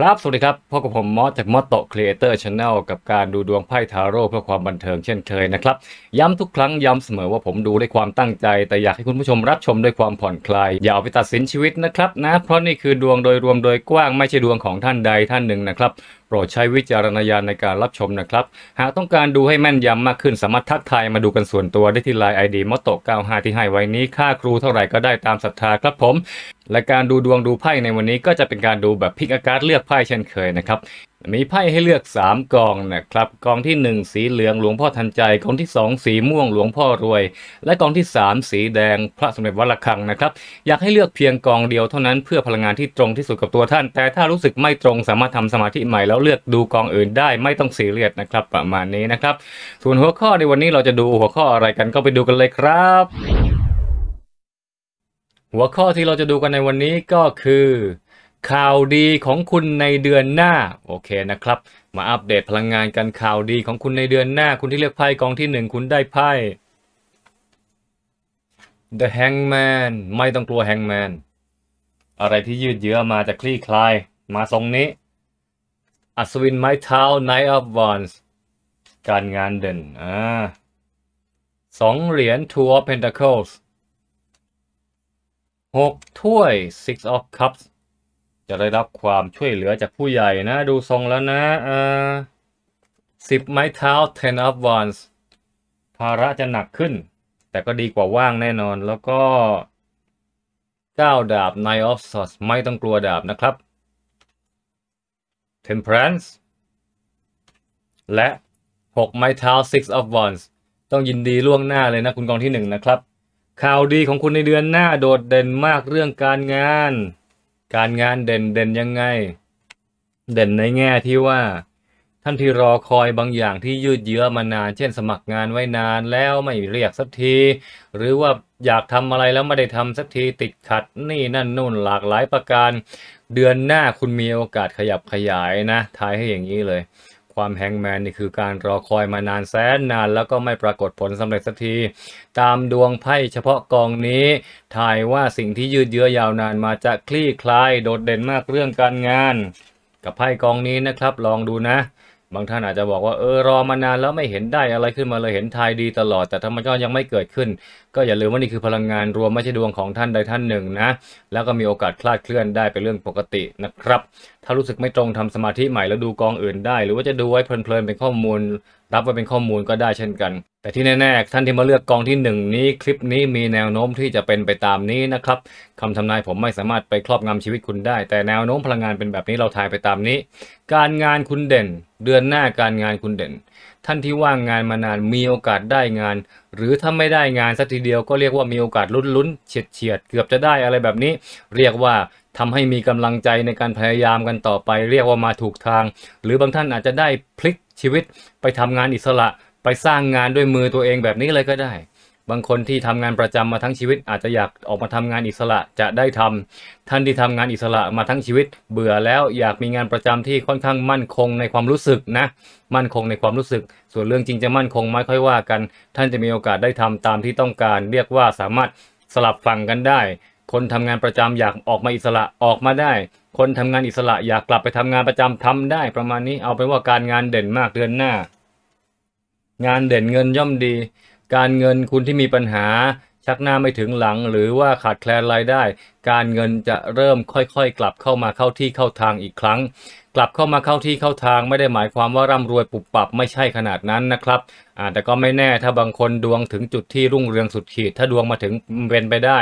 ครับ สวัสดีครับพบกับผมมอสจากมอสโตครีเอเตอร์ชาแนลกับการดูดวงไพ่ทาโร่เพื่อความบันเทิงเช่นเคยนะครับ ย้ำทุกครั้งย้ำเสมอว่าผมดูด้วยความตั้งใจ แต่อยากให้คุณผู้ชมรับชมด้วยความผ่อนคลายอย่าเอาไปตัดสินชีวิตนะครับนะเพราะนี่คือดวงโดยรวมโดยกว้างไม่ใช่ดวงของท่านใดท่านหนึ่งนะครับโปรดใช้วิจารณญาณในการรับชมนะครับ หากต้องการดูให้แม่นยำมากขึ้นสามารถทักทายมาดูกันส่วนตัว ได้ที่ Line ID มอตโต95ที่ให้ไว้นี้ค่าครูเท่าไหร่ก็ได้ตามศรัทธาครับผม และการดูดวงดูไพ่ในวันนี้ก็จะเป็นการดูแบบพิกอาการเลือกไพ่เช่นเคยนะครับมีไพ่ให้เลือก3กองนะครับกองที่ 1 สีเหลืองหลวงพ่อทันใจกองที่ 2 สีม่วงหลวงพ่อรวย และกองที่ 3 สีแดงพระสมเด็จวัดระฆังนะครับ อยากให้เลือกเพียงกองเดียวเท่านั้นเพื่อพลังงานที่ตรงที่สุดกับตัวท่าน แต่ถ้ารู้สึกไม่ตรงสามารถทำสมาธิใหม่แล้วเลือกดูกองอื่นได้ ไม่ต้องสีเรียดนะครับ ประมาณนี้นะครับ ส่วนหัวข้อในวันนี้เราจะดูหัวข้ออะไรกันก็ไปดูกันเลยครับ หัวข้อที่เราจะดูกันในวันนี้ก็คือข่าวดีของคุณในเดือนหน้า โอเคนะครับ มาอัปเดตพลังงานกันข่าวดีของคุณในเดือนหน้า คุณที่เลือกไพ่กองที่หนึ่งคุณได้ไพ่ The Hangman ไม่ต้องกลัว Hangman อะไรที่ยืดเยื้อมาจะคลี่คลาย มาทรงนี้อัศวินไม้เท้า Knight of Wands การงานเด่นอ่าสองเหรียญ Two of Pentacles หกถ้วย Six of Cups จะได้รับความช่วยเหลือจากผู้ใหญ่นะดูทรงแล้วนะออสิบไม้เท้า ten of wands ภาระจะหนักขึ้น แต่ก็ดีกว่าว่างแน่นอนแล้วก็เก้าดาบ n i h t of swords ไม่ต้องกลัวดาบนะครับ temperance และหกไม้เท้า six of wands ต้องยินดีล่วงหน้าเลยนะคุณกองที่หนึ่งนะครับข่าวดีของคุณในเดือนหน้าโดดเด่นมากเรื่องการงานการงานเด่นเด่นยังไงเด่นในแง่ที่ว่า ท่านที่รอคอยบางอย่างที่ยืดเยื้อมานาน เช่นสมัครงานไว้นานแล้วไม่เรียกสักที หรือว่าอยากทำอะไรแล้วไม่ได้ทำสักทีติดขัด นี่นั่นนู่นหลากหลายประการ เดือนหน้าคุณมีโอกาสขยับขยายนะทายให้อย่างนี้เลยความแฮงแมนนี่คือการรอคอยมานานแสนนานแล้วก็ไม่ปรากฏผลสำเร็จสักที ตามดวงไพ่เฉพาะกองนี้ทายว่าสิ่งที่ยืดเยื้อยาวนานมาจะคลี่คลายโดดเด่นมากเรื่องการงาน กับไพ่กองนี้นะครับ ลองดูนะ บางท่านอาจจะบอกว่าเออรอมานานแล้วไม่เห็นได้อะไรขึ้นมาเลยเห็นทายดีตลอด แต่ถ้ามันก็ยังไม่เกิดขึ้น ก็อย่าลืมว่านี่คือพลังงานรวมไม่ใช่ดวงของท่านใดท่านหนึ่งนะแล้วก็มีโอกาสคลาดเคลื่อนได้เป็นเรื่องปกตินะครับถ้ารู้สึกไม่ตรงทำสมาธิใหม่แล้วดูกองอื่นได้ หรือว่าจะดูไว้เพลินๆเป็นข้อมูล รับไว้เป็นข้อมูลก็ได้เช่นกัน แต่ที่แน่ๆท่านที่มาเลือกกองที่ 1 นี้คลิปนี้มีแนวโน้มที่จะเป็นไปตามนี้นะครับคำทำนายผมไม่สามารถไปครอบงำชีวิตคุณได้ แต่แนวโน้มพลังงานเป็นแบบนี้เราทายไปตามนี้ การงานคุณเด่น เดือนหน้าการงานคุณเด่น ท่านที่ว่างงานมานานมีโอกาสได้งาน หรือถ้าไม่ได้งานสักทีเดียว ก็เรียกว่ามีโอกาสลุ้นๆเฉียดๆเกือบจะได้อะไรแบบนี้ เรียกว่าทำให้มีกำลังใจในการพยายามกันต่อไป เรียกว่ามาถูกทาง หรือบางท่านอาจจะได้พลิกชีวิตไปทำงานอิสระไปสร้างงานด้วยมือตัวเองแบบนี้เลยก็ได้ บางคนที่ทำงานประจำมาทั้งชีวิต อาจจะอยากออกมาทำงานอิสระจะได้ทำ ท่านที่ทำงานอิสระมาทั้งชีวิต เบื่อแล้วอยากมีงานประจำที่ค่อนข้างมั่นคงในความรู้สึกนะ มั่นคงในความรู้สึก ส่วนเรื่องจริงจะมั่นคงไม่ค่อยว่ากันท่านจะมีโอกาสได้ทำตามที่ต้องการ เรียกว่าสามารถสลับฝั่งกันได้คนทำงานประจำอยากออกมาอิสระออกมาได้ คนทำงานอิสระอยากกลับไปทำงานประจำทำได้ประมาณนี้เอาเป็นว่าการงานเด่นมากเดือนหน้า งานเด่นเงินย่อมดี การเงินคุณที่มีปัญหาชักหน้าไม่ถึงหลังหรือว่าขาดแคลนรายได้ การเงินจะเริ่มค่อยๆ กลับเข้ามาเข้าที่เข้าทางอีกครั้ง กลับเข้ามาเข้าที่เข้าทางไม่ได้หมายความว่าร่ำรวยปุบปับไม่ใช่ขนาดนั้นนะครับแต่ก็ไม่แน่ถ้าบางคนดวงถึงจุดที่รุ่งเรืองสุดขีด ถ้าดวงมาถึงเป็นไปได้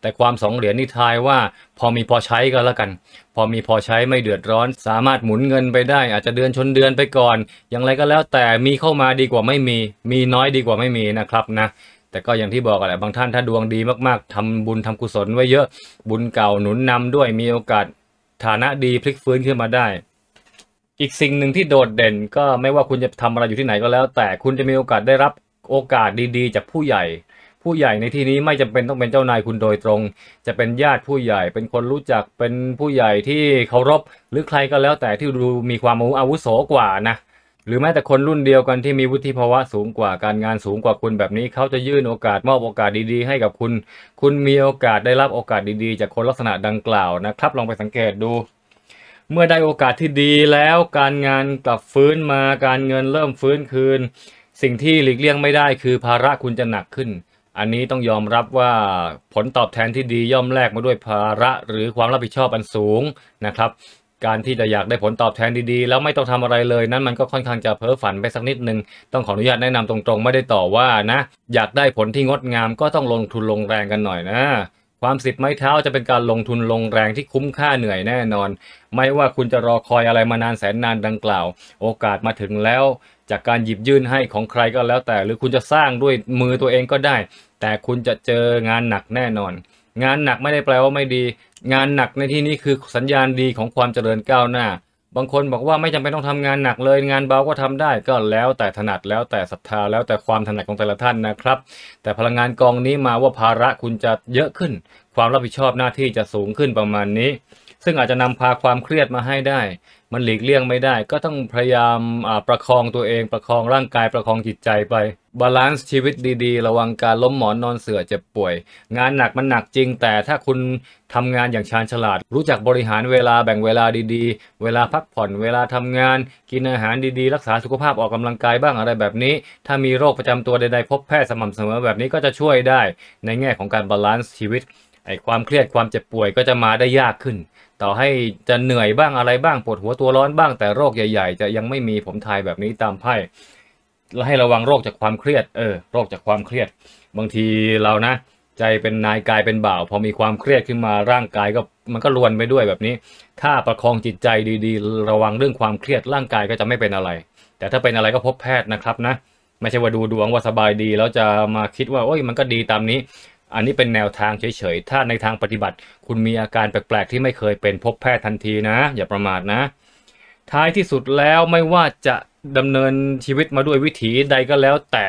แต่ความสองเหรียญนี่ทายว่า พอมีพอใช้ก็แล้วกัน พอมีพอใช้ไม่เดือดร้อน สามารถหมุนเงินไปได้ อาจจะเดือนชนเดือนไปก่อน อย่างไรก็แล้ว แต่มีเข้ามาดีกว่าไม่มี มีน้อยดีกว่าไม่มีนะครับนะแต่ก็อย่างที่บอกแหละบางท่านถ้าดวงดีมากๆ ทำบุญทำกุศล ไว้เยอะบุญเก่าหนุนนำด้วยมีโอกาสฐานะดีพลิกฟื้นขึ้นมาได้ อีกสิ่งหนึ่งที่โดดเด่นก็ไม่ว่าคุณจะทำอะไรอยู่ที่ไหนก็แล้ว แต่คุณจะมีโอกาสได้รับโอกาสดีๆ จากผู้ใหญ่ ผู้ใหญ่ในที่นี้ไม่จำเป็นต้องเป็นเจ้านายคุณโดยตรง จะเป็นญาติผู้ใหญ่ เป็นคนรู้จักเป็นผู้ใหญ่ที่เคารพหรือใครก็แล้ว แต่ที่ดูมีความอาวุโสกว่านะหรือแม้แต่คนรุ่นเดียวกันที่มีวุฒิภาวะสูงกว่าการงานสูงกว่าคุณแบบนี้ เขาจะยื่นโอกาสมอบโอกาสดีๆ ให้กับคุณ คุณมีโอกาสได้รับโอกาสดีๆ จากคนลักษณะดังกล่าวนะครับ ลองไปสังเกตดู เมื่อได้โอกาสที่ดีแล้วการงานกลับฟื้นมาการเงินเริ่มฟื้นคืน สิ่งที่หลีกเลี่ยงไม่ได้คือภาระคุณจะหนักขึ้น อันนี้ต้องยอมรับว่าผลตอบแทนที่ดีย่อมแลกมาด้วยภาระหรือความรับผิดชอบอันสูงนะครับการที่จะอยากได้ผลตอบแทนดีๆแล้วไม่ต้องทำอะไรเลยนั้น มันก็ค่อนข้างจะเพ้อฝันไปสักนิดนึง ต้องขออนุญาตแนะนำตรงๆ ไม่ได้ต่อว่านะ อยากได้ผลที่งดงามก็ต้องลงทุนลงแรงกันหน่อยนะ ความสิบไม้เท้าจะเป็นการลงทุนลงแรงที่คุ้มค่าเหนื่อยแน่นอน ไม่ว่าคุณจะรอคอยอะไรมานานแสนนานดังกล่าว โอกาสมาถึงแล้วจากการหยิบยื่นให้ของใครก็แล้ว แต่หรือคุณจะสร้างด้วยมือตัวเองก็ได้ แต่คุณจะเจองานหนักแน่นอนงานหนักไม่ได้แปลว่าไม่ดี งานหนักในที่นี้คือสัญญาณดีของความเจริญก้าวหน้า บางคนบอกว่าไม่จำเป็นต้องทำงานหนักเลย งานเบาก็ทำได้ ก็แล้วแต่ถนัดแล้วแต่ศรัทธาแล้วแต่ความถนัดของแต่ละท่านนะครับ แต่พลังงานกองนี้มาว่าภาระคุณจะเยอะขึ้น ความรับผิดชอบหน้าที่จะสูงขึ้นประมาณนี้ซึ่งอาจจะนำพาความเครียดมาให้ได้ มันหลีกเลี่ยงไม่ได้ ก็ต้องพยายามประคองตัวเอง ประคองร่างกายประคองจิตใจไป บาลานซ์ชีวิตดี ๆ ระวังการล้มหมอนนอนเสือ่อเจ็บป่วย งานหนักมันหนักจริง แต่ถ้าคุณทำงานอย่างชาญฉลาด รู้จักบริหารเวลาแบ่งเวลาดีๆ เวลาพักผ่อน เวลาทำงาน กินอาหารดีๆ รักษาสุขภาพออกกำลังกายบ้างอะไรแบบนี้ ถ้ามีโรคประจำตัวใดๆ พบแพทย์สม่ำเสมอแบบนี้ก็จะช่วยได้ ในแง่ของการบาลานซ์ชีวิต ไอ้ความเครียดความเจ็บป่วยก็จะมาได้ยากขึ้นต่อให้จะเหนื่อยบ้างอะไรบ้างปวดหัวตัวร้อนบ้างแต่โรคใหญ่ ๆ จะยังไม่มีผมทายแบบนี้ตามไพ่ให้ระวังโรคจากความเครียด เออ โรคจากความเครียด บางทีเรานะใจเป็นนายกายเป็นบ่าว พอมีความเครียดขึ้นมาร่างกายก็ มันก็รวนไปด้วยแบบนี้ ถ้าประคองจิตใจดี ๆ ระวังเรื่องความเครียดร่างกายก็จะไม่เป็นอะไร แต่ถ้าเป็นอะไรก็พบแพทย์นะครับ นะ ไม่ใช่ว่าดูดวงว่าสบายดีแล้วจะมาคิดว่าโอ้ยมันก็ดีตามนี้อันนี้เป็นแนวทางเฉยๆ ถ้าในทางปฏิบัติคุณมีอาการแปลกๆ ที่ไม่เคยเป็นพบแพทย์ทันทีนะ อย่าประมาทนะ ท้ายที่สุดแล้วไม่ว่าจะดำเนินชีวิตมาด้วยวิถีใดก็แล้วแต่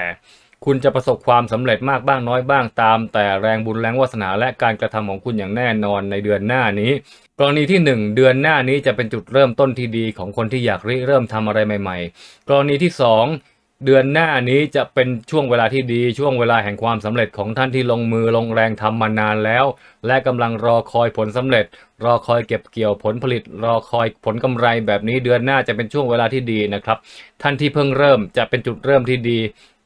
คุณจะประสบความสำเร็จมากบ้างน้อยบ้างตามแต่แรงบุญแรงวาสนาและการกระทำของคุณอย่างแน่นอนในเดือนหน้านี้ กรณีที่ 1 เดือนหน้านี้จะเป็นจุดเริ่มต้นที่ดีของคนที่อยากริเริ่มทำอะไรใหม่ ๆ กรณีที่ 2เดือนหน้านี้จะเป็นช่วงเวลาที่ดีช่วงเวลาแห่งความสำเร็จของท่านที่ลงมือลงแรงทำมานานแล้ว และกำลังรอคอยผลสำเร็จ รอคอยเก็บเกี่ยวผลผลิตรอคอยผลกำไรแบบนี้ เดือนหน้าจะเป็นช่วงเวลาที่ดีนะครับ ท่านที่เพิ่งเริ่มจะเป็นจุดเริ่มที่ดี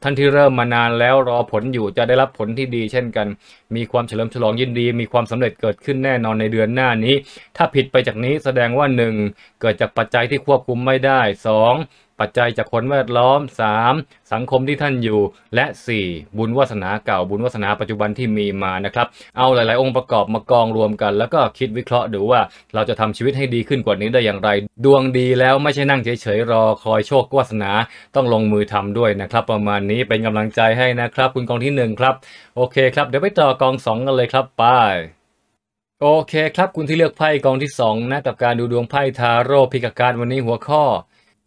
ท่านที่เริ่มมานานแล้วรอผลอยู่จะได้รับผลที่ดี เช่นกัน มีความเฉลิมฉลองยินดีมีความสำเร็จเกิดขึ้นแน่นอนในเดือนหน้านี้ ถ้าผิดไปจากนี้แสดงว่า 1. เกิดจากปัจจัยที่ควบคุมไม่ได้ 2. ปัจจัยจากคนแวดล้อม 3. สังคมที่ท่านอยู่และ 4. บุญวาสนาเก่า บุญวาสนาปัจจุบันที่มีมานะครับ เอาหลายๆองค์ประกอบมากองรวมกันแล้วก็คิดวิเคราะห์ดูว่าเราจะทำชีวิตให้ดีขึ้นกว่านี้ได้อย่างไร ดวงดีแล้วไม่ใช่นั่งเฉยๆรอคอยโชควาสนาต้องลงมือทำด้วยนะครับ ประมาณนี้เป็นกำลังใจให้นะครับคุณกองที่1ครับโอเคครับเดี๋ยวไปต่อกอง 2 กันเลยครับไปโอเคครับ คุณที่เลือกไพ่กองที่ 2 นะกับการดูดวงไพ่ทาโร่พิกาการวันนี้หัวข้อ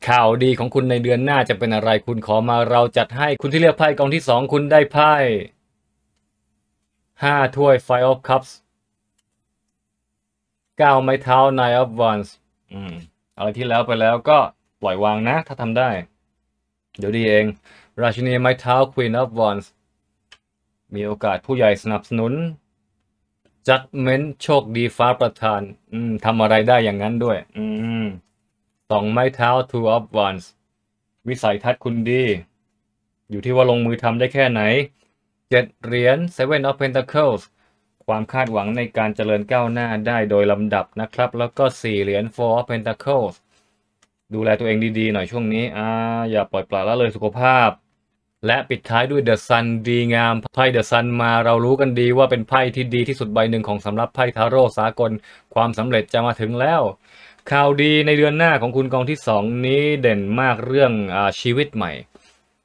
ข่าวดีของคุณในเดือนหน้าจะเป็นอะไร คุณขอมาเราจัดให้คุณที่เลือกไพ่กองที่สองคุณได้ไพ่ห้าถ้วย Five of Cups เก้าไม้เท้า Nine of Wands อืมอะไรที่แล้วไปแล้วก็ปล่อยวางนะ ถ้าทำได้ เดี๋ยวดีเอง ราชินีไม้เท้า Queen of Wands มีโอกาสผู้ใหญ่สนับสนุนจัดเม้นโชคดีฟ้าประทาน อืมทำอะไรได้อย่างนั้นด้วย อืมสองไม้เท้า two of wands วิสัยทัศน์คุณดี อยู่ที่ว่าลงมือทำได้แค่ไหนเจ็ดเหรียญ seven of pentacles ความคาดหวังในการเจริญก้าวหน้าได้โดยลำดับนะครับ แล้วก็สี่เหรียญ four of pentacles ดูแลตัวเองดีๆหน่อยช่วงนี้ อ่าอย่าปล่อยปละละเลยสุขภาพ และปิดท้ายด้วยเดอะซันดีงามไพ่เดอะซันมาเรารู้กันดีว่าเป็นไพ่ที่ดีที่สุดใบหนึ่งของสำหรับไพ่ทาโร่สากลความสำเร็จจะมาถึงแล้วข่าวดีในเดือนหน้าของคุณกองที่2นี้เด่นมากเรื่องอชีวิตใหม่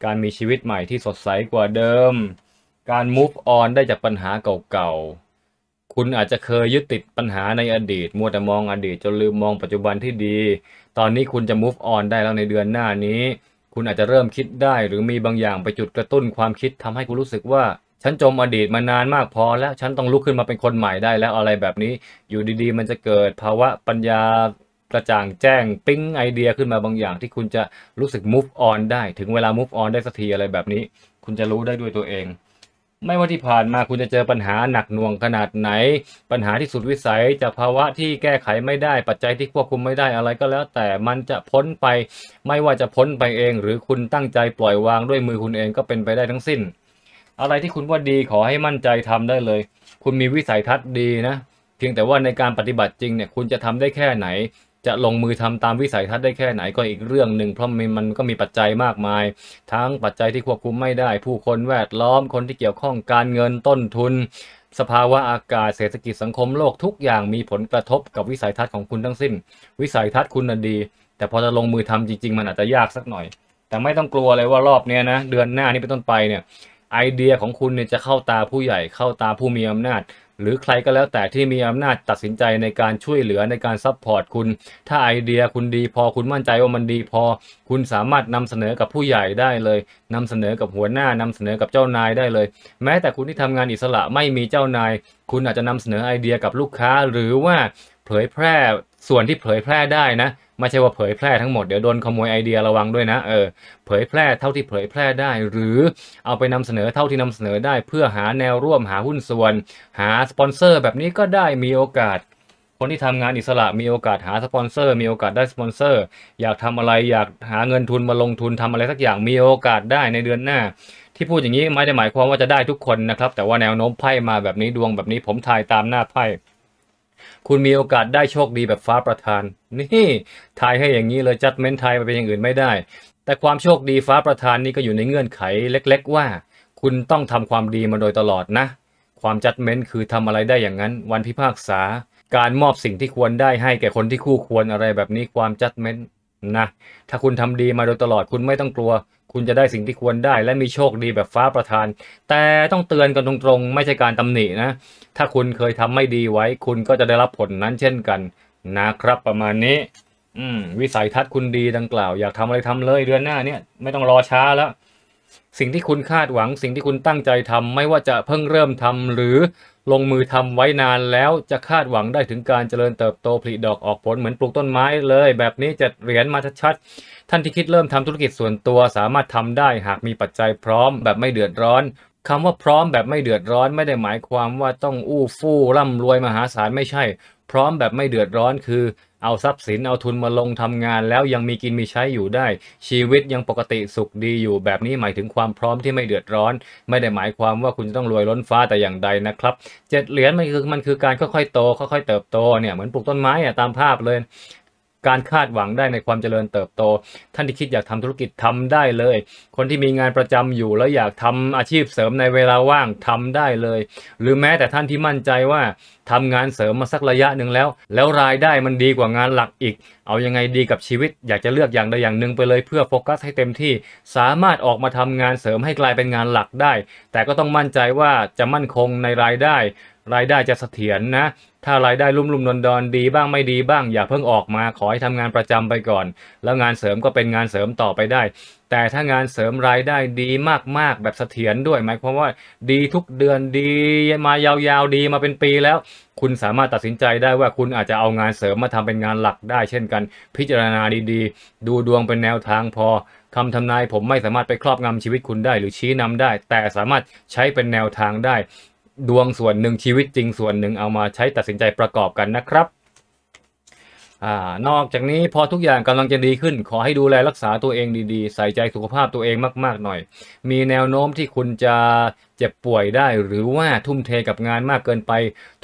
การมีชีวิตใหม่ที่สดใสกว่าเดิม การ move on ได้จากปัญหาเก่าๆ คุณอาจจะเคยยึดติดปัญหาในอดีต มัวแต่มองอดีต จนลืมมองปัจจุบันที่ดี ตอนนี้คุณจะ move on ได้แล้วในเดือนหน้านี้ คุณอาจจะเริ่มคิดได้ หรือมีบางอย่างไปจุดกระตุ้นความคิดทำให้คุณรู้สึกว่าฉันจมอดีตมานานมากพอ แล้วฉันต้องลุกขึ้นมาเป็นคนใหม่ได้ แล้วอะไรแบบนี้อยู่ดีๆ มันจะเกิดภาวะปัญญากระจ่างแจ้งปิ๊งไอเดียขึ้นมาบางอย่าง ที่คุณจะรู้สึก move on ได้ ถึงเวลา move on ได้สักทีอะไรแบบนี้ คุณจะรู้ได้ด้วยตัวเอง ไม่ว่าที่ผ่านมาคุณจะเจอปัญหาหนักหน่วงขนาดไหน ปัญหาที่สุดวิสัยจากภาวะที่แก้ไขไม่ได้ปัจจัยที่ควบคุมไม่ได้อะไรก็แล้วแต่มันจะพ้นไปไม่ว่าจะพ้นไปเอง หรือคุณตั้งใจปล่อยวางด้วยมือคุณเองก็เป็นไปได้ทั้งสิ้น อะไรที่คุณว่าดีขอให้มั่นใจทำได้เลย คุณมีวิสัยทัศน์ดีนะ เพียงแต่ว่าในการปฏิบัติจริงเนี่ยคุณจะทำได้แค่ไหนจะลงมือทำตามวิสัยทัศน์ได้แค่ไหนก็อีกเรื่องหนึ่งเพราะมันมันก็มีปัจจัยมากมาย ทั้งปัจจัยที่ควบคุมไม่ได้ ผู้คนแวดล้อมคนที่เกี่ยวข้องการเงินต้นทุน สภาวะอากาศเศรษฐกิจสังคมโลกทุกอย่างมีผลกระทบกับวิสัยทัศน์ของคุณทั้งสิ้น วิสัยทัศน์คุณน่ะดี แต่พอจะลงมือทำจริงๆ มันอาจจะยากสักหน่อย แต่ไม่ต้องกลัวเลยว่ารอบเนี้ยนะเดือนหน้านี้เป็นต้นไปเนี่ยไอเดียของคุณเนี่ยจะเข้าตาผู้ใหญ่เข้าตาผู้มีอำนาจหรือใครก็แล้วแต่ที่มีอำนาจตัดสินใจในการช่วยเหลือในการซัพพอร์ตคุณ ถ้าไอเดียคุณดีพอคุณมั่นใจว่ามันดี พอคุณสามารถนำเสนอกับผู้ใหญ่ได้เลยนำเสนอกับหัวหน้านำเสนอกับเจ้านายได้เลย แม้แต่คุณที่ทำงานอิสระไม่มีเจ้านาย คุณอาจจะนำเสนอไอเดียกับลูกค้าหรือว่าเผยแพร่ส่วนที่เผยแพร่ได้นะไม่ใช่ว่าเผยแพร่ทั้งหมดเดี๋ยวโดนขโมยไอเดียระวังด้วยนะเออเผยแพร่เท่าที่เผยแพร่ได้ หรือเอาไปนำเสนอเท่าที่นำเสนอได้เพื่อหาแนวร่วมหาหุ้นส่วน หาสปอนเซอร์แบบนี้ก็ได้มีโอกาส คนที่ทำงานอิสระมีโอกาสหาสปอนเซอร์ มีโอกาสได้สปอนเซอร์อยากทำอะไรอยากหาเงินทุนมาลงทุนทำอะไรสักอย่างมีโอกาสได้ในเดือนหน้า ที่พูดอย่างนี้ไม่ได้หมายความว่าจะได้ทุกคนนะครับแต่ว่าแนวโน้มไพ่มาแบบนี้ดวงแบบนี้ ผมทายตามหน้าไพ่คุณมีโอกาสได้โชคดีแบบฟ้าประทาน นี่ ทายให้อย่างนี้เลยจัดเม้นทายไปเป็นอย่างอื่นไม่ได้ แต่ความโชคดีฟ้าประทานนี่ก็อยู่ในเงื่อนไขเล็กๆว่า คุณต้องทำความดีมาโดยตลอดนะ ความจัดเม้นคือทำอะไรได้อย่างนั้น วันพิพากษา การมอบสิ่งที่ควรได้ให้แก่คนที่คู่ควรอะไรแบบนี้ความจัดเม้นนะถ้าคุณทำดีมาโดยตลอดคุณไม่ต้องกลัว คุณจะได้สิ่งที่ควรได้และมีโชคดีแบบฟ้าประทาน แต่ต้องเตือนกันตรงๆไม่ใช่การตำหนินะ ถ้าคุณเคยทำไม่ดีไว้ คุณก็จะได้รับผลนั้นเช่นกัน นะครับ ประมาณนี้ อืม วิสัยทัศน์คุณดีดังกล่าวอยากทำอะไรทำเลยเดือนหน้าเนี่ยไม่ต้องรอช้าแล้วสิ่งที่คุณคาดหวัง สิ่งที่คุณตั้งใจทำ ไม่ว่าจะเพิ่งเริ่มทำหรือลงมือทำไว้นานแล้วจะคาดหวังได้ถึงการเจริญเติบโตผลิดอกออกผลเหมือนปลูกต้นไม้เลย แบบนี้จะเหรียญมาชัดๆท่านที่คิดเริ่มทำธุรกิจส่วนตัวสามารถทำได้ หากมีปัจจัยพร้อมแบบไม่เดือดร้อนคำว่าพร้อมแบบไม่เดือดร้อนไม่ได้หมายความว่าต้องอู้ฟู่ร่ำรวยมหาศาลไม่ใช่ พร้อมแบบไม่เดือดร้อนคือเอาทรัพย์สิน เอาทุนมาลงทำงานแล้วยังมีกินมีใช้อยู่ได้ ชีวิตยังปกติสุขดีอยู่แบบนี้หมายถึงความพร้อมที่ไม่เดือดร้อน ไม่ได้หมายความว่าคุณจะต้องรวยล้นฟ้าแต่อย่างใดนะครับเจ็ดเหรียญมันคือมันคือการค่อยๆโตค่อยๆเติบโตเนี่ยเหมือนปลูกต้นไม้อะตามภาพเลย การคาดหวังได้ในความเจริญเติบโต ท่านที่คิดอยากทำธุรกิจทำได้เลย คนที่มีงานประจำอยู่แล้วอยากทำอาชีพเสริมในเวลาว่างทำได้เลย หรือแม้แต่ท่านที่มั่นใจว่าทำงานเสริมมาสักระยะหนึ่งแล้ว แล้วรายได้มันดีกว่างานหลักอีก เอายังไงดีกับชีวิต อยากจะเลือกอย่างใดอย่างหนึ่งไปเลยเพื่อโฟกัสให้เต็มที่สามารถออกมาทำงานเสริมให้กลายเป็นงานหลักได้ แต่ก็ต้องมั่นใจว่าจะมั่นคงในรายได้ รายได้จะเสถียรนนะถ้ารายได้ลุ่มลุ่มดอนดอนดีบ้างไม่ดีบ้าง อย่าเพิ่งออกมาขอให้ทำงานประจำไปก่อน แล้วงานเสริมก็เป็นงานเสริมต่อไปได้แต่ถ้างานเสริมรายได้ดีมากๆ แบบเสถียรด้วยหมายความว่า ดีทุกเดือนดีมายาวๆดีมาเป็นปีแล้ว คุณสามารถตัดสินใจได้ว่าคุณอาจจะเอางานเสริมมาทำเป็นงานหลักได้ เช่นกันพิจารณาดี ๆ ดูดวงเป็นแนวทางพอคำทำนายผมไม่สามารถไปครอบงำชีวิตคุณได้ หรือชี้นำได้ แต่สามารถใช้เป็นแนวทางได้ ดวงส่วนหนึ่งชีวิตจริงส่วนหนึ่งเอามาใช้ตัดสินใจประกอบกันนะครับอนอกจากนี้พอทุกอย่างกำลังจะดีขึ้น ขอให้ดูแลรักษาตัวเองดีๆ ใส่ใจสุขภาพตัวเองมากๆหน่อย มีแนวโน้มที่คุณจะจ็บป่วยได้หรือว่าทุ่มเทกับงานมากเกินไป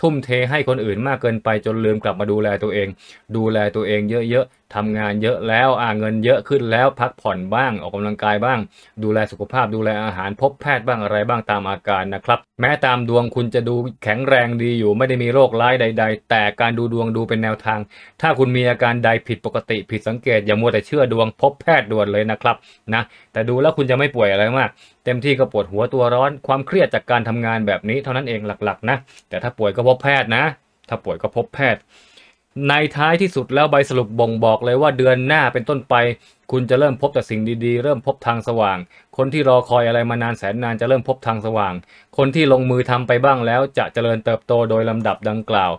ทุ่มเทให้คนอื่นมากเกินไปจนลืมกลับมาดูแลตัวเอง ดูแลตัวเองเยอะๆทำงานเยอะแล้วอ่าเงินเยอะขึ้นแล้วพักผ่อนบ้างออกกำลังกายบ้าง ดูแลสุขภาพดูแลอาหารพบแพทย์บ้างอะไรบ้างตามอาการนะครับ แม้ตามดวงคุณจะดูแข็งแรงดีอยู่ไม่ได้มีโรคร้ายใด ๆ แต่การดูดวงดูเป็นแนวทาง ถ้าคุณมีอาการใดผิดปกติผิดสังเกตอย่ามัวแต่เชื่อดวงพบแพทย์ด่วนเลยนะครับนะแต่ดูแล้วคุณจะไม่ป่วยอะไรมากเต็มที่ก็ปวดหัวตัวร้อนความเครียดจากการทำงานแบบนี้เท่านั้นเองหลักๆ นะ แต่ถ้าป่วยก็พบแพทย์นะ ถ้าป่วยก็พบแพทย์ในท้ายที่สุดแล้วใบสรุปบ่งบอกเลยว่าเดือนหน้าเป็นต้นไป คุณจะเริ่มพบแต่สิ่งดีๆ เริ่มพบทางสว่าง คนที่รอคอยอะไรมานานแสนนานจะเริ่มพบทางสว่าง คนที่ลงมือทำไปบ้างแล้ว จะเจริญเติบโตโดยลำดับดังกล่าว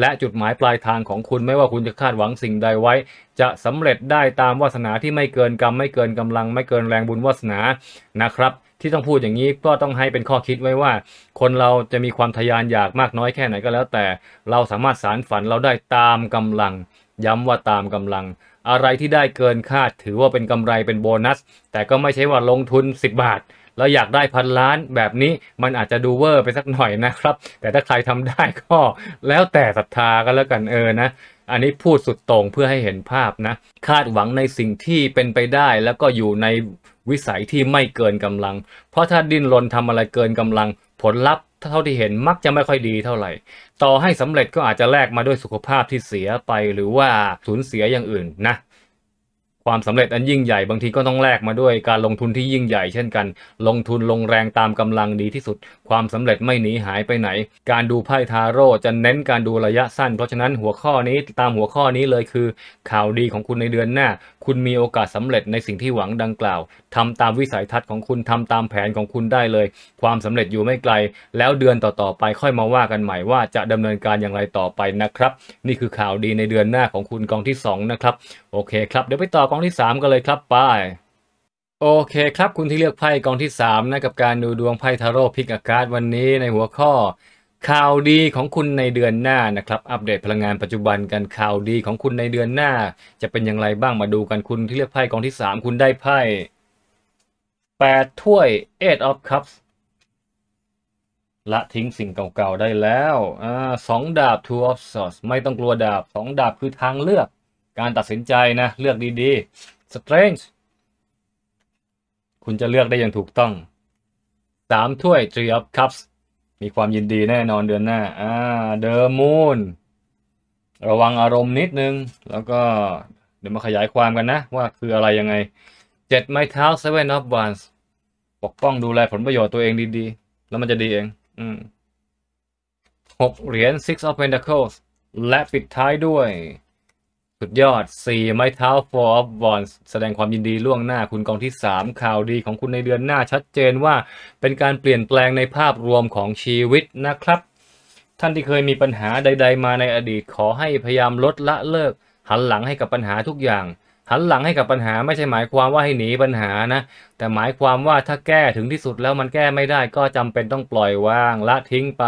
และจุดหมายปลายทางของคุณไม่ว่าคุณจะคาดหวังสิ่งใดไว้ จะสำเร็จได้ตามวาสนาที่ไม่เกินกรรมไม่เกินกำลัง ไม่เกินแรงบุญวาสนานะครับที่ต้องพูดอย่างนี้ก็ต้องให้เป็นข้อคิดไว้ว่า คนเราจะมีความทยานอยากมากน้อยแค่ไหนก็แล้วแต่เราสามารถสารฝันเราได้ตามกำลัง ย้ำว่าตามกำลัง อะไรที่ได้เกินคาดถือว่าเป็นกำไรเป็นโบนัส แต่ก็ไม่ใช่ว่าลงทุน10บาทแล้วอยากได้พันล้านแบบนี้มันอาจจะดูเวอร์ไปสักหน่อยนะครับ แต่ถ้าใครทำได้ก็ แล้วแต่ศรัทธาก็แล้วกันเออนะ อันนี้พูดสุดตรงเพื่อให้เห็นภาพนะ คาดหวังในสิ่งที่เป็นไปได้แล้วก็อยู่ในวิสัยที่ไม่เกินกำลัง เพราะถ้าดิ้นรนทำอะไรเกินกำลังผลลัพธ์เท่าที่เห็นมักจะไม่ค่อยดีเท่าไหร่ ต่อให้สำเร็จก็อาจจะแลกมาด้วยสุขภาพที่เสียไปหรือว่าสูญเสียอย่างอื่น นะ ความสำเร็จอันยิ่งใหญ่บางทีก็ต้องแลกมาด้วยการลงทุนที่ยิ่งใหญ่เช่นกัน ลงทุนลงแรงตามกำลังดีที่สุดความสำเร็จไม่หนีหายไปไหน การดูไพ่ทาโร่จะเน้นการดูระยะสั้น เพราะฉะนั้นหัวข้อนี้ตามหัวข้อนี้เลยคือข่าวดีของคุณในเดือนหน้า คุณมีโอกาสสาเร็จในสิ่งที่หวังดังกล่าว ทำตามวิสัยทัศน์ของคุณทำตามแผนของคุณได้เลย ความสำเร็จอยู่ไม่ไกล แล้วเดือนต่อ ๆ ไปค่อยมาว่ากันใหม่ว่าจะดำเนินการอย่างไรต่อไปนะครับ นี่คือข่าวดีในเดือนหน้าของคุณกองที่2นะครับ โอเคครับ เดี๋ยวไปต่อกองที่ 3 กันเลยครับไปโอเคครับคุณที่เลือกไพ่กองที่3นะกับการดูดวงไพ่ทาโร่พิกอากาศวันนี้ในหัวข้อข่าวดีของคุณในเดือนหน้านะครับอัปเดตพลังงานปัจจุบันกันข่าวดีของคุณในเดือนหน้า จะเป็นอย่างไรบ้างมาดูกันคุณที่เลือกไพ่กองที่ 3 คุณได้ไพ่8ถ้วย Eight of Cups ละทิ้งสิ่งเก่าๆได้แล้วอสองดาบ Two of Swords ไม่ต้องกลัวดาบสองดาบคือทางเลือกการตัดสินใจนะเลือกดีๆ Strange คุณจะเลือกได้อย่างถูกต้อง สามถ้วย t r e of Cups มีความยินดีแน่นอนเดือนหน้า อ่า The Moon ระวังอารมณ์นิดนึง แล้วก็เดี๋ยวมาขยายความกันนะว่าคืออะไรยังไง เจ็ดไม้เท้า Seven of Wands ปกป้องดูแลผลประโยชน์ตัวเองดีๆ แล้วมันจะดีเอง อืมหกเหรียญ Six of Pentacles และปิดท้ายด้วยสุดยอด4ไม้เท้า f o ร r of Wands แสดงความยินดีล่วงหน้าคุณกองที่3ข่าวดีของคุณในเดือนหน้าชัดเจนว่าเป็นการเปลี่ยนแปลงในภาพรวมของชีวิตนะครับ ท่านที่เคยมีปัญหาใดๆ มาในอดีตขอให้พยายามลดละเลิก หันหลังให้กับปัญหาทุกอย่าง หันหลังให้กับปัญหาไม่ใช่หมายความว่าให้หนีปัญหานะ แต่หมายความว่าถ้าแก้ถึงที่สุดแล้วมันแก้ไม่ได้ก็จำเป็นต้องปล่อยวางละทิ้งไป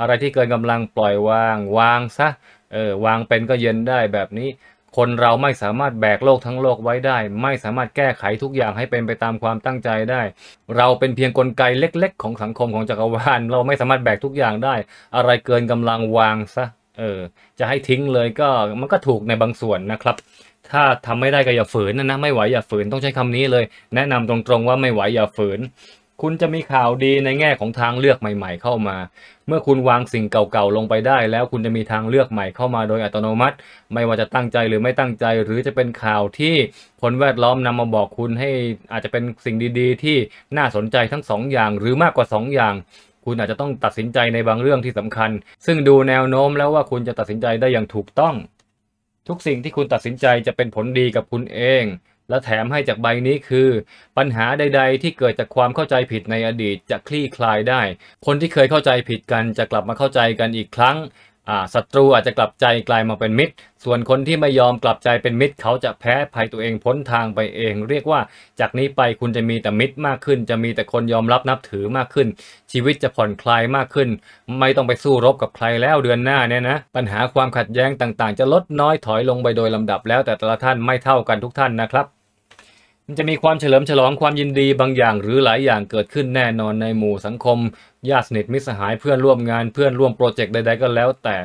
อะไรที่เกินกำลังปล่อยวาง วางซะเออวางเป็นก็เย็นได้แบบนี้คนเราไม่สามารถแบกโลกทั้งโลกไว้ได้ ไม่สามารถแก้ไขทุกอย่างให้เป็นไปตามความตั้งใจได้ เราเป็นเพียงกลไกเล็กๆ ของสังคมของจักรวาลเราไม่สามารถแบกทุกอย่างได้ อะไรเกินกำลังวางซะ เออจะให้ทิ้งเลยก็มันก็ถูกในบางส่วนนะครับ ถ้าทำไม่ได้ก็อย่าฝืนนะนะไม่ไหวอย่าฝืนต้องใช้คำนี้เลย แนะนำตรงๆว่าไม่ไหวอย่าฝืนคุณจะมีข่าวดีในแง่ของทางเลือกใหม่ๆ เข้ามา เมื่อคุณวางสิ่งเก่าๆลงไปได้ แล้วคุณจะมีทางเลือกใหม่เข้ามาโดยอัตโนมัติ ไม่ว่าจะตั้งใจหรือไม่ตั้งใจ หรือจะเป็นข่าวที่คนแวดล้อมนำมาบอกคุณให้อาจจะเป็นสิ่งดีๆ ที่น่าสนใจทั้ง2ออย่างหรือมากกว่า2ออย่าง คุณอาจจะต้องตัดสินใจในบางเรื่องที่สำคัญ ซึ่งดูแนวโน้มแล้วว่าคุณจะตัดสินใจได้อย่างถูกต้อง ทุกสิ่งที่คุณตัดสินใจจะเป็นผลดีกับคุณเองและแถมให้จากใบนี้คือ ปัญหาใด ๆ ที่เกิดจากความเข้าใจผิดในอดีตจะคลี่คลายได้ คนที่เคยเข้าใจผิดกันจะกลับมาเข้าใจกันอีกครั้งศัตรูอาจจะกลับใจกลายมาเป็นมิตร ส่วนคนที่ไม่ยอมกลับใจเป็นมิตรเขาจะแพ้ภัยตัวเองพ้นทางไปเอง เรียกว่า จากนี้ไปคุณจะมีแต่มิตรมากขึ้น จะมีแต่คนยอมรับนับถือมากขึ้น ชีวิตจะผ่อนคลายมากขึ้น ไม่ต้องไปสู้รบกับใครแล้วเดือนหน้าเนี่ยนะ ปัญหาความขัดแย้งต่างๆ จะลดน้อยถอยลงไปโดยลำดับแล้วแต่แต่ละท่านไม่เท่ากันทุกท่านนะครับมันจะมีความเฉลิมฉลองความยินดีบางอย่างหรือหลายอย่างเกิดขึ้นแน่นอนในหมู่สังคมญาติสนิทมิตรสหายเพื่อนร่วมงานเพื่อนร่วมโปรเจกต์ใดๆก็แล้วแต่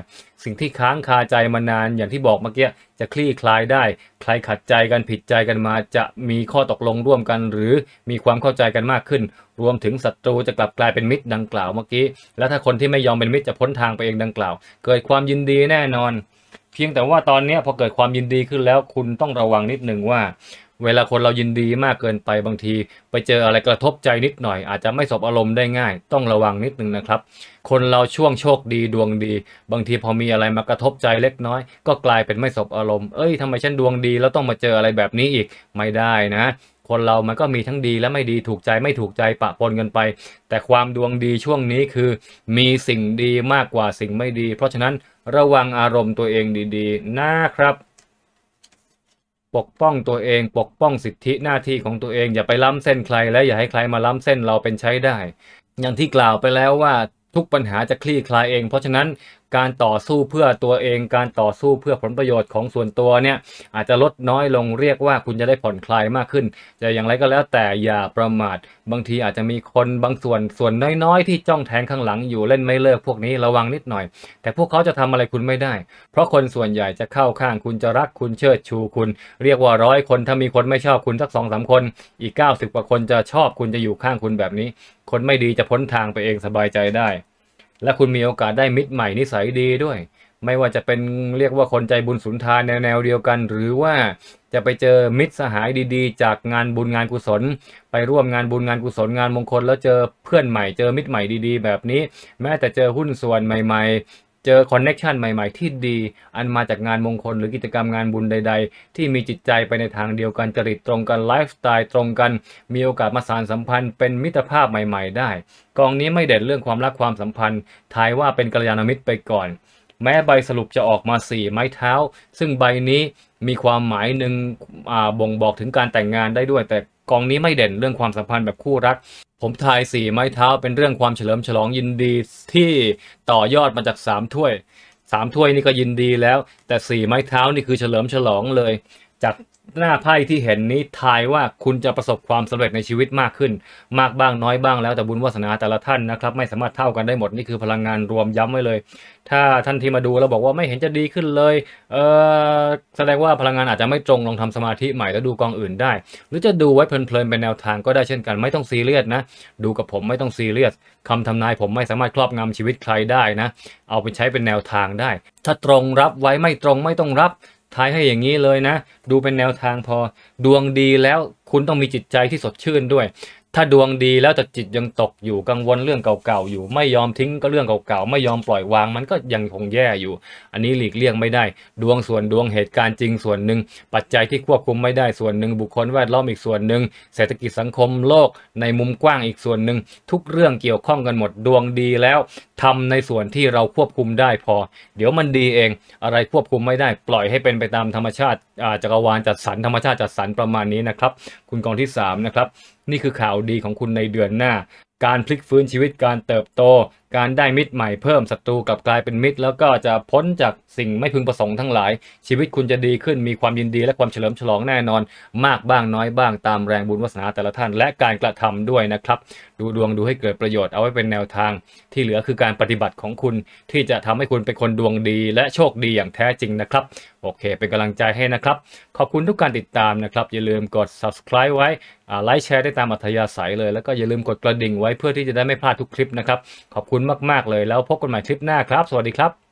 สิ่งที่ค้างคาใจมานานอย่างที่บอกเมื่อกี้จะคลี่คลายได้ ใครขัดใจกันผิดใจกันมาจะมีข้อตกลงร่วมกันหรือมีความเข้าใจกันมากขึ้น รวมถึงศัตรูจะกลับกลายเป็นมิตรดังกล่าวเมื่อกี้ และถ้าคนที่ไม่ยอมเป็นมิตรจะพ้นทางไปเองดังกล่าว เกิดความยินดีแน่นอน เพียงแต่ว่าตอนนี้พอเกิดความยินดีขึ้นแล้วคุณต้องระวังนิดหนึ่งว่าเวลาคนเรายินดีมากเกินไปบางทีไปเจออะไรกระทบใจนิดหน่อย อาจจะไม่สบอารมณ์ได้ง่าย ต้องระวังนิดนึงนะครับ คนเราช่วงโชคดีดวงดีบางทีพอมีอะไรมากระทบใจเล็กน้อย ก็กลายเป็นไม่สบอารมณ์เอ้ยทำไมฉันดวงดีแล้วต้องมาเจออะไรแบบนี้อีกไม่ได้นะ คนเรามันก็มีทั้งดีและไม่ดีถูกใจไม่ถูกใจปะปนกันไป แต่ความดวงดีช่วงนี้คือ มีสิ่งดีมากกว่าสิ่งไม่ดี เพราะฉะนั้นระวังอารมณ์ตัวเองดีๆนะครับปกป้องตัวเองปกป้องสิทธิหน้าที่ของตัวเองอย่าไปล้ำเส้นใครและอย่าให้ใครมาล้ำเส้นเราเป็นใช้ได้ อย่างที่กล่าวไปแล้วว่าทุกปัญหาจะคลี่คลายเองเพราะฉะนั้นการต่อสู้เพื่อตัวเองการต่อสู้เพื่อผลประโยชน์ของส่วนตัวเนี่ย อาจจะลดน้อยลงเรียกว่าคุณจะได้ผ่อนคลายมากขึ้นแต่อย่างไรก็แล้ว แต่อย่าประมาท บางทีอาจจะมีคนบางส่วนส่วนน้อยๆที่จ้องแทงข้างหลังอยู่เล่นไม่เลิกพวกนี้ระวังนิดหน่อย แต่พวกเขาจะทำอะไรคุณไม่ได้ เพราะคนส่วนใหญ่จะเข้าข้างคุณจะรักคุณเชิดชูคุณ เรียกว่าร้อยคนถ้ามีคนไม่ชอบคุณสักสองสามคน อีก 90กว่าคนจะชอบคุณจะอยู่ข้างคุณแบบนี้ คนไม่ดีจะพ้นทางไปเองสบายใจได้และคุณมีโอกาสได้มิตรใหม่นิสัยดีด้วย ไม่ว่าจะเป็นเรียกว่าคนใจบุญสุนทานในแนวเดียวกัน หรือว่า จะไปเจอมิตรสหายดีๆ จากงานบุญงานกุศลไปร่วมงานบุญงานกุศลงานมงคล แล้วเจอเพื่อนใหม่เจอมิตรใหม่ดีๆ แบบนี้แม้แต่เจอหุ้นส่วนใหม่เจอคอนเน็ชันใหม่ ๆที่ดีอันมาจากงานมงคลหรือกิจกรรมงานบุญใด ๆ ที่มีจิตใจไปในทางเดียวกันจริตตรงกันไลฟ์สไตล์ตรงกันมีโอกาสมาสานสัมพันธ์เป็นมิตรภาพใหม่ๆ ได้ กองนี้ไม่เด่นเรื่องความรักความสัมพันธ์ทายว่าเป็นกัลยาณมิตรไปก่อน แม้ใบสรุปจะออกมาสี่ไม้เท้า ซึ่งใบนี้มีความหมายหนึ่งบ่งบอกถึงการแต่งงานได้ด้วยแต่กองนี้ไม่เด่นเรื่องความสัมพันธ์แบบคู่รัก ผมทายสี่ไม้เท้าเป็นเรื่องความเฉลิมฉลองยินดีที่ต่อยอดมาจากสามถ้วยสามถ้วยนี่ก็ยินดีแล้ว แต่สี่ไม้เท้านี่คือเฉลิมฉลองเลยจากหน้าไพ่ที่เห็นนี้ ทายว่าคุณจะประสบความสำเร็จในชีวิตมากขึ้น มากบ้างน้อยบ้างแล้วแต่บุญวาสนาแต่ละท่านนะครับ ไม่สามารถเท่ากันได้หมดนี่คือพลังงานรวมย้ำไว้เลย ถ้าท่านที่มาดูแล้วบอกว่าไม่เห็นจะดีขึ้นเลยเออแสดงว่าพลังงานอาจจะไม่ตรงลองทำสมาธิใหม่แล้วดูกองอื่นได้ หรือจะดูไว้เพลินๆเป็นแนวทางก็ได้เช่นกันไม่ต้องซีเรียสนะ ดูกับผมไม่ต้องซีเรียสคำทำนายผมไม่สามารถครอบงำชีวิตใครได้นะ เอาไปใช้เป็นแนวทางได้ ถ้าตรงรับไว้ไม่ตรงไม่ต้องรับทายให้อย่างนี้เลยนะ ดูเป็นแนวทางพอดวงดีแล้วคุณต้องมีจิตใจที่สดชื่นด้วย ถ้าดวงดีแล้วแต่จิตยังตกอยู่กังวลเรื่องเก่าๆอยู่ไม่ยอมทิ้ง ก็เรื่องเก่าๆไม่ยอมปล่อยวางมันก็ยังคงแย่อยู่ อันนี้หลีกเลี่ยงไม่ได้ ดวงส่วนดวงเหตุการณ์จริงส่วนหนึ่งปัจจัยที่ควบคุมไม่ได้ส่วนหนึ่งบุคคลแวดล้อมอีกส่วนหนึ่งเศรษฐกิจสังคมโลกในมุมกว้างอีกส่วนหนึ่งทุกเรื่องเกี่ยวข้องกันหมดดวงดีแล้วทำในส่วนที่เราควบคุมได้พอ เดี๋ยวมันดีเองอะไรควบคุมไม่ได้ ปล่อยให้เป็นไปตามธรรมชาติจักรวาลจัดสรรธรรมชาติจัดสรรประมาณนี้นะครับ คุณกองที่ 3 นะครับ นี่คือข่าวดีของคุณในเดือนหน้า การพลิกฟื้นชีวิตการเติบโตการได้มิตรใหม่เพิ่มศัตรูกลับกลายเป็นมิตร แล้วก็จะพ้นจากสิ่งไม่พึงประสงค์ทั้งหลาย ชีวิตคุณจะดีขึ้นมีความยินดีและความเฉลิมฉลองแน่นอน มากบ้างน้อยบ้างตามแรงบุญวาสนาแต่ละท่าน และการกระทำด้วยนะครับดูดวงดูให้เกิดประโยชน์เอาไว้เป็นแนวทางที่เหลือคือการปฏิบัติของคุณ ที่จะทำให้คุณเป็นคนดวงดี และโชคดีอย่างแท้จริงนะครับโอเค เป็นกำลังใจให้นะครับขอบคุณทุกการติดตามนะครับ อย่าลืมกด subscribe ไว้ไลค์แชร์ได้ตามอัธยาศัยเลยแล้วก็อย่าลืมกดกระดิ่งไว้เพื่อที่จะได้ไม่พลาดทุกคลิปนะครับ ขอบคุณคุณมากๆเลยแล้วพบกันใหม่คลิปหน้าครับ สวัสดีครับ